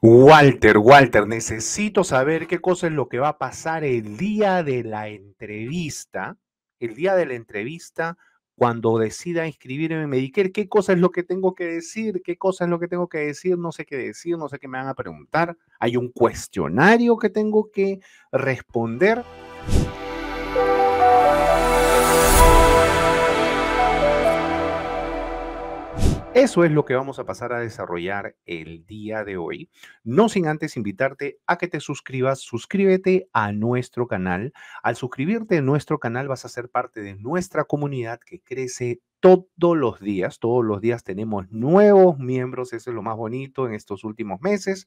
Walter, Walter, necesito saber qué cosa es lo que va a pasar el día de la entrevista, el día de la entrevista cuando decida inscribirme en Medicare, qué cosa es lo que tengo que decir, qué cosa es lo que tengo que decir, no sé qué decir, no sé qué me van a preguntar. Hay un cuestionario que tengo que responder. Eso es lo que vamos a pasar a desarrollar el día de hoy. No sin antes invitarte a que te suscribas. Suscríbete a nuestro canal. Al suscribirte a nuestro canal vas a ser parte de nuestra comunidad que crece todos los días. Todos los días tenemos nuevos miembros. Eso es lo más bonito en estos últimos meses.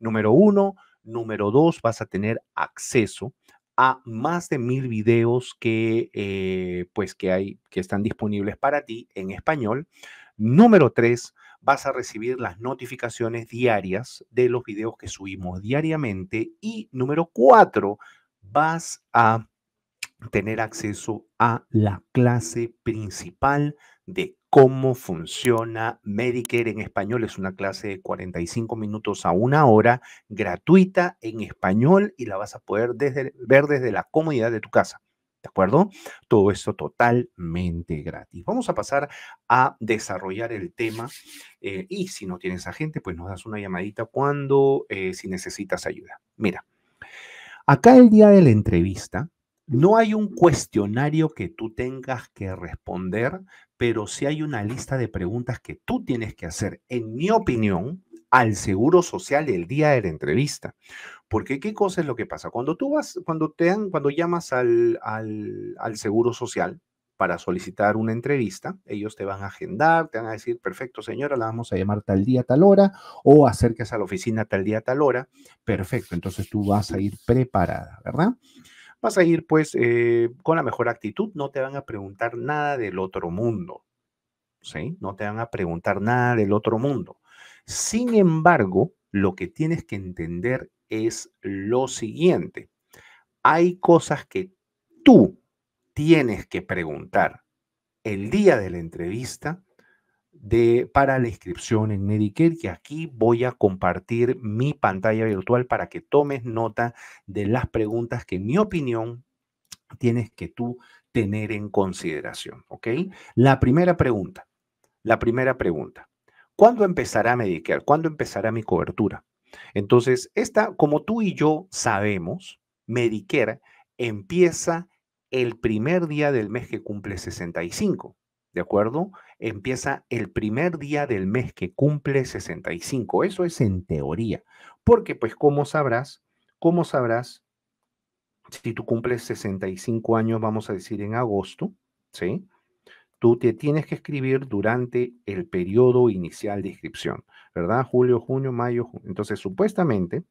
Número uno. Número dos, vas a tener acceso a más de mil videos que, eh, pues que hay, que están disponibles para ti en español. Número tres, vas a recibir las notificaciones diarias de los videos que subimos diariamente. Y número cuatro, vas a tener acceso a la clase principal de cómo funciona Medicare en español. Es una clase de 45 minutos a una hora, gratuita en español y la vas a poder ver desde la comodidad de tu casa. ¿De acuerdo? Todo esto totalmente gratis. Vamos a pasar a desarrollar el tema eh, y si no tienes agente, pues nos das una llamadita cuando, eh, si necesitas ayuda. Mira, acá el día de la entrevista, no hay un cuestionario que tú tengas que responder, pero sí hay una lista de preguntas que tú tienes que hacer, en mi opinión, al Seguro Social el día de la entrevista. Porque qué cosa es lo que pasa? Cuando tú vas, cuando te dan, cuando llamas al, al, Seguro Social para solicitar una entrevista, ellos te van a agendar, te van a decir, perfecto señora, la vamos a llamar tal día, tal hora, o acercas a la oficina tal día, tal hora. Perfecto, entonces tú vas a ir preparada, ¿verdad? Vas a ir pues eh, con la mejor actitud, no te van a preguntar nada del otro mundo, ¿sí? No te van a preguntar nada del otro mundo. Sin embargo, lo que tienes que entender es lo siguiente. Hay cosas que tú tienes que preguntar el día de la entrevista de, para la inscripción en Medicare, que aquí voy a compartir mi pantalla virtual para que tomes nota de las preguntas que, en mi opinión, tienes que tú tener en consideración. ¿Ok? La primera pregunta, la primera pregunta, ¿cuándo empezará Medicare? ¿Cuándo empezará mi cobertura? Entonces, esta, como tú y yo sabemos, Medicare empieza el primer día del mes que cumple 65, ¿de acuerdo? Empieza el primer día del mes que cumple 65. Eso es en teoría, porque pues ¿cómo sabrás, cómo sabrás, si tú cumples 65 años, vamos a decir en agosto, ¿sí? tú te tienes que escribir durante el periodo inicial de inscripción, ¿verdad? Julio, junio, mayo. Entonces, supuestamente,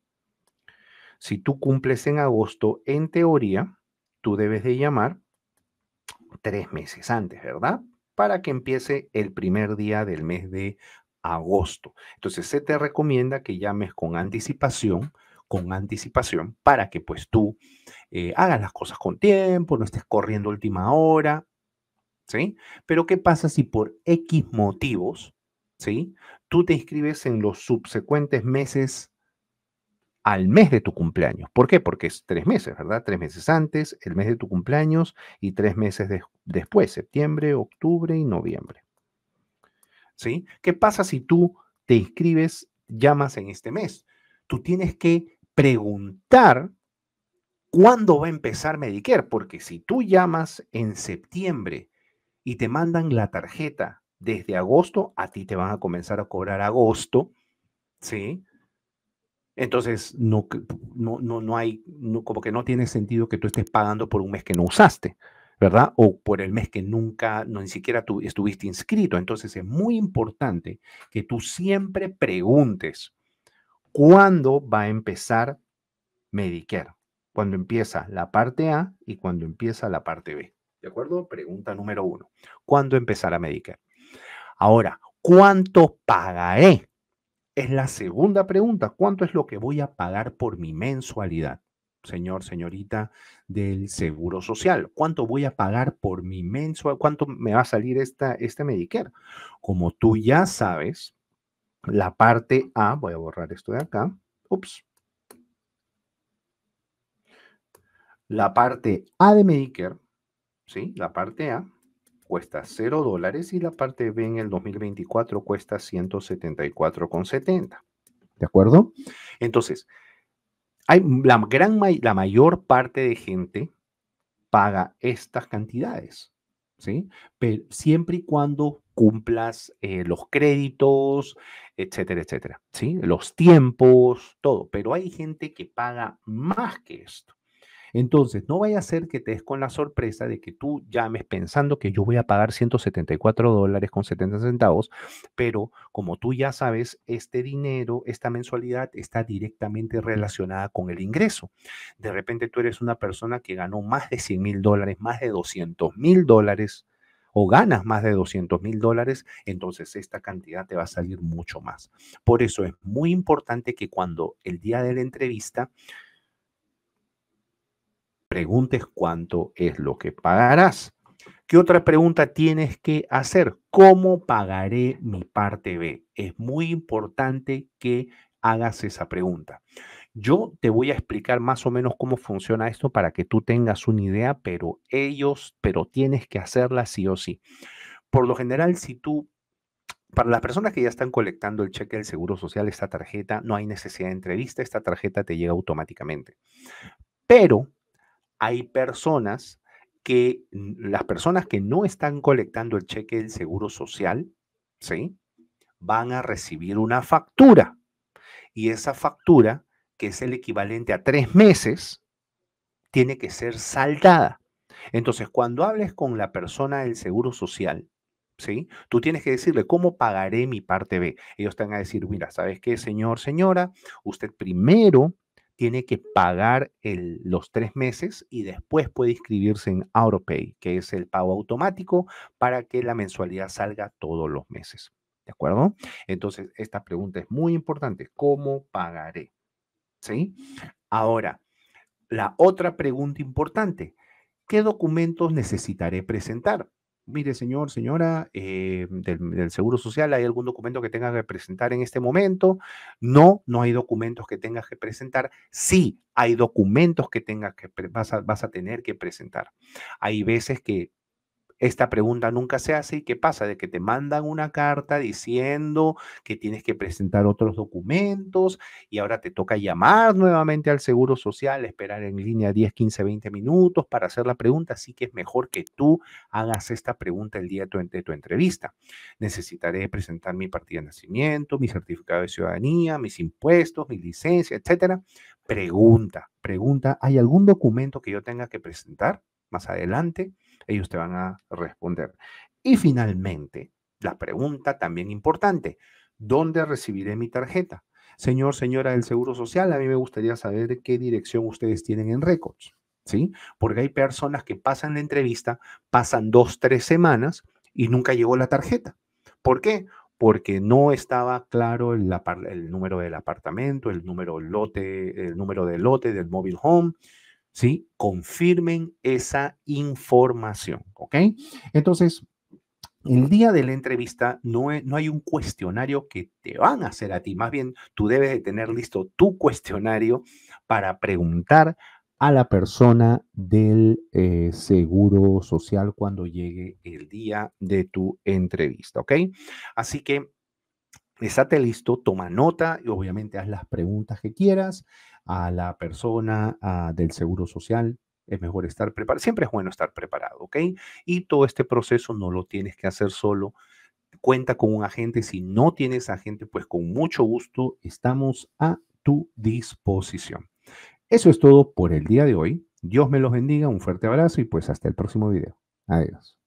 si tú cumples en agosto, en teoría, tú debes de llamar tres meses antes, ¿verdad? Para que empiece el primer día del mes de agosto. Entonces, se te recomienda que llames con anticipación, con anticipación, para que pues tú eh, hagas las cosas con tiempo, no estés corriendo última hora, ¿sí? Pero ¿qué pasa si por X motivos, ¿sí? Tú te inscribes en los subsecuentes meses al mes de tu cumpleaños. ¿Por qué? Porque es tres meses, ¿verdad? Tres meses antes, el mes de tu cumpleaños y tres meses después, septiembre, octubre y noviembre. ¿Sí? ¿Qué pasa si tú te inscribes, llamas en este mes? Tú tienes que preguntar cuándo va a empezar Medicare, porque si tú llamas en septiembre y te mandan la tarjeta desde agosto, a ti te van a comenzar a cobrar agosto, ¿sí? Entonces, no, no, no, no hay, como que no tiene sentido que tú estés pagando por un mes que no usaste, ¿verdad? O por el mes que nunca, no, ni siquiera tú estuviste inscrito. Entonces, es muy importante que tú siempre preguntes cuándo va a empezar Medicare, cuando empieza la parte A y cuando empieza la parte B. ¿De acuerdo? Pregunta número uno. ¿Cuándo empezará Medicare? Ahora, ¿cuánto pagaré? Es la segunda pregunta. ¿Cuánto es lo que voy a pagar por mi mensualidad? Señor, señorita del Seguro Social, ¿cuánto voy a pagar por mi mensual? ¿Cuánto me va a salir esta, este Medicare? Como tú ya sabes, la parte A, voy a borrar esto de acá. Ups. La parte A de Medicare ¿sí? La parte A cuesta 0 dólares y la parte B en el 2024 cuesta 174,70. ¿De acuerdo? Entonces, hay la, gran, la mayor parte de gente paga estas cantidades, ¿sí? Pero siempre y cuando cumplas eh, los créditos, etcétera, etcétera, ¿sí? Los tiempos, todo. Pero hay gente que paga más que esto. Entonces, no vaya a ser que te des con la sorpresa de que tú llames pensando que yo voy a pagar 174 dólares con 70 centavos, pero como tú ya sabes, este dinero, esta mensualidad está directamente relacionada con el ingreso. De repente tú eres una persona que ganó más de 100 mil dólares, más de 200 mil dólares o ganas más de 200 mil dólares, entonces esta cantidad te va a salir mucho más. Por eso es muy importante que cuando el día de la entrevista, preguntes cuánto es lo que pagarás. ¿Qué otra pregunta tienes que hacer? ¿Cómo pagaré mi parte B? Es muy importante que hagas esa pregunta. Yo te voy a explicar más o menos cómo funciona esto para que tú tengas una idea, pero ellos, pero tienes que hacerla sí o sí. Por lo general, si tú para las personas que ya están colectando el cheque del Seguro Social, esta tarjeta, no hay necesidad de entrevista, esta tarjeta te llega automáticamente. Pero hay personas que las personas que no están colectando el cheque del seguro social, ¿sí? Van a recibir una factura. Y esa factura, que es el equivalente a tres meses, tiene que ser saldada. Entonces, cuando hables con la persona del seguro social, ¿sí? Tú tienes que decirle, ¿cómo pagaré mi parte B? Ellos te van a decir, mira, ¿sabes qué, señor, señora? Usted primero tiene que pagar los tres meses y después puede inscribirse en AutoPay, que es el pago automático para que la mensualidad salga todos los meses. ¿De acuerdo? Entonces, esta pregunta es muy importante. ¿Cómo pagaré? ¿Sí? Ahora, la otra pregunta importante. ¿Qué documentos necesitaré presentar? mire señor, señora, eh, del, Seguro Social, ¿hay algún documento que tenga que presentar en este momento? No, no hay documentos que tengas que presentar. Sí, hay documentos que tengas que vas vas a tener que presentar. Hay veces que esta pregunta nunca se hace y qué pasa de que te mandan una carta diciendo que tienes que presentar otros documentos y ahora te toca llamar nuevamente al Seguro Social, esperar en línea 10, 15, 20 minutos para hacer la pregunta, así que es mejor que tú hagas esta pregunta el día de tu, de tu entrevista. Necesitaré presentar mi partida de nacimiento, mi certificado de ciudadanía, mis impuestos, mi licencia, etcétera. Pregunta, pregunta, ¿hay algún documento que yo tenga que presentar más adelante? ellos te van a responder. Y finalmente, la pregunta también importante, ¿dónde recibiré mi tarjeta? Señor, señora del Seguro Social, a mí me gustaría saber qué dirección ustedes tienen en récords, ¿sí? Porque hay personas que pasan la entrevista, pasan dos, tres semanas y nunca llegó la tarjeta. ¿Por qué? Porque no estaba claro el, número del apartamento, el número, lote, el número del lote, del móvil home, ¿sí? Confirmen esa información, ¿ok? Entonces, el día de la entrevista no, e, no, hay un cuestionario que te van a hacer a ti, más bien tú debes tener listo tu cuestionario para preguntar a la persona del eh, seguro social cuando llegue el día de tu entrevista, ¿ok? Así que estate listo, toma nota y obviamente haz las preguntas que quieras a la persona ah, del Seguro Social. Es mejor estar preparado. Siempre es bueno estar preparado, ¿ok? Y todo este proceso no lo tienes que hacer solo. Cuenta con un agente. Si no tienes agente, pues con mucho gusto estamos a tu disposición. Eso es todo por el día de hoy. Dios me los bendiga, un fuerte abrazo y pues hasta el próximo video. Adiós.